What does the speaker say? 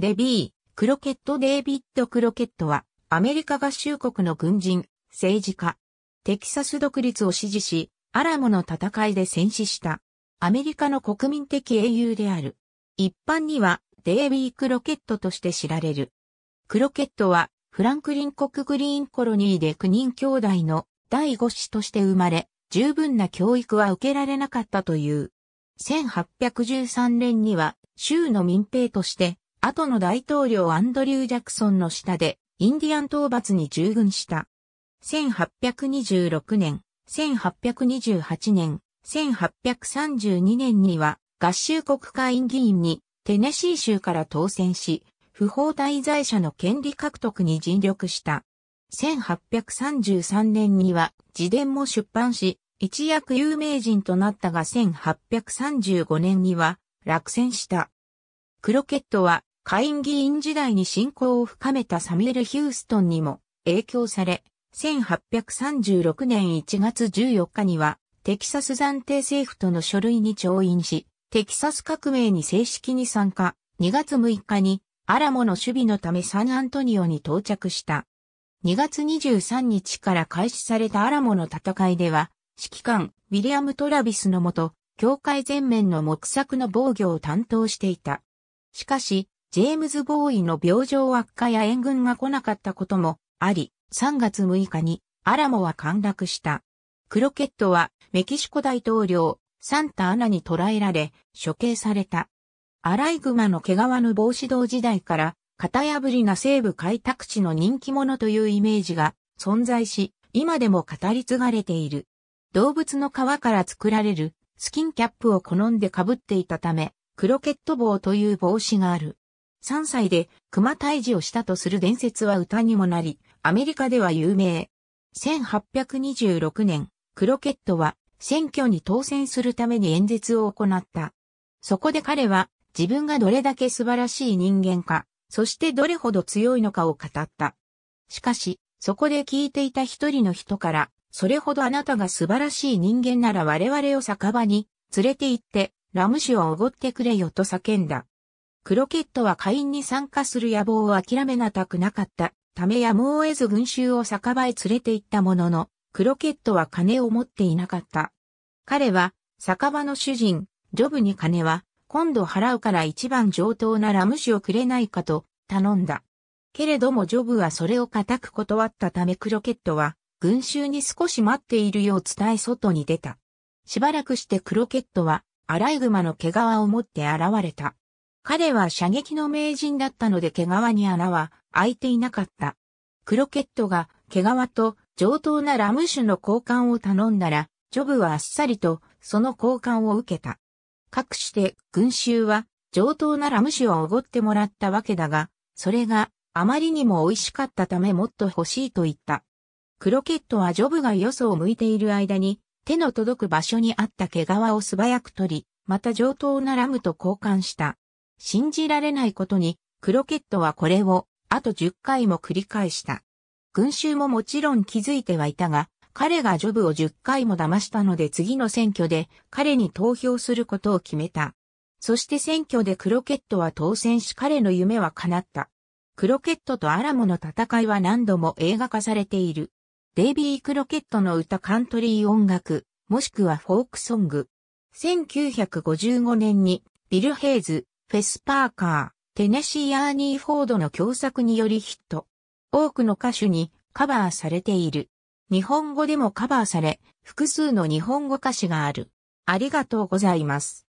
デビー、クロケット・デイビッド・クロケットは、アメリカ合衆国の軍人、政治家、テキサス独立を支持し、アラモの戦いで戦死した、アメリカの国民的英雄である。一般には、デイビー・クロケットとして知られる。クロケットは、フランクリン国グリーンコロニーで9人兄弟の第5子として生まれ、十分な教育は受けられなかったという。1813年には、州の民兵として、後の大統領アンドリュー・ジャクソンの下で、インディアン討伐に従軍した。1826年、1828年、1832年には合衆国会議員にテネシー州から当選し、不法滞在者の権利獲得に尽力した。1833年には自伝も出版し、一躍有名人となったが1835年には落選した。クロケットは下院議員時代に信仰を深めたサミュエル・ヒューストンにも影響され、1836年1月14日には、テキサス暫定政府との書類に調印し、テキサス革命に正式に参加、2月6日にアラモの守備のためサンアントニオに到着した。2月23日から開始されたアラモの戦いでは、指揮官ウィリアム・トラビスのもと、教会全面の木作の防御を担当していた。しかし、ジェームズ・ボーイの病状悪化や援軍が来なかったこともあり、3月6日にアラモは陥落した。クロケットはメキシコ大統領サンタアナに捕らえられ処刑された。アライグマの毛皮の帽子道時代から型破りな西部開拓地の人気者というイメージが存在し、今でも語り継がれている。動物の皮から作られるスキンキャップを好んで被っていたため、クロケット帽という帽子がある。3歳で熊退治をしたとする伝説は歌にもなり、アメリカでは有名。1826年、クロケットは選挙に当選するために演説を行った。そこで彼は自分がどれだけ素晴らしい人間か、そしてどれほど強いのかを語った。しかし、そこで聞いていた一人の人から、それほどあなたが素晴らしい人間なら我々を酒場に連れて行って、ラム酒をおごってくれよと叫んだ。クロケットは会員に参加する野望を諦めなたくなかったためやむを得ず群衆を酒場へ連れて行ったものの、クロケットは金を持っていなかった。彼は、酒場の主人、ジョブに金は、今度払うから一番上等なラム酒をくれないかと頼んだ。けれどもジョブはそれを固く断ったためクロケットは、群衆に少し待っているよう伝え外に出た。しばらくしてクロケットは、アライグマの毛皮を持って現れた。彼は射撃の名人だったので毛皮に穴は開いていなかった。クロケットが毛皮と上等なラム酒の交換を頼んだら、ジョブはあっさりとその交換を受けた。かくして群衆は上等なラム酒をおごってもらったわけだが、それがあまりにも美味しかったためもっと欲しいと言った。クロケットはジョブがよそを向いている間に、手の届く場所にあった毛皮を素早く取り、また上等なラムと交換した。信じられないことに、クロケットはこれを、あと10回も繰り返した。群衆ももちろん気づいてはいたが、彼がジョブを10回も騙したので次の選挙で彼に投票することを決めた。そして選挙でクロケットは当選し彼の夢は叶った。クロケットとアラモの戦いは何度も映画化されている。デイビー・クロケットの歌カントリー音楽、もしくはフォークソング。1955年にビル・ヘイズ、フェス・パーカー、テネシー・アーニー・フォードの共作によりヒット。多くの歌手にカバーされている。日本語でもカバーされ、複数の日本語歌詞がある。ありがとうございます。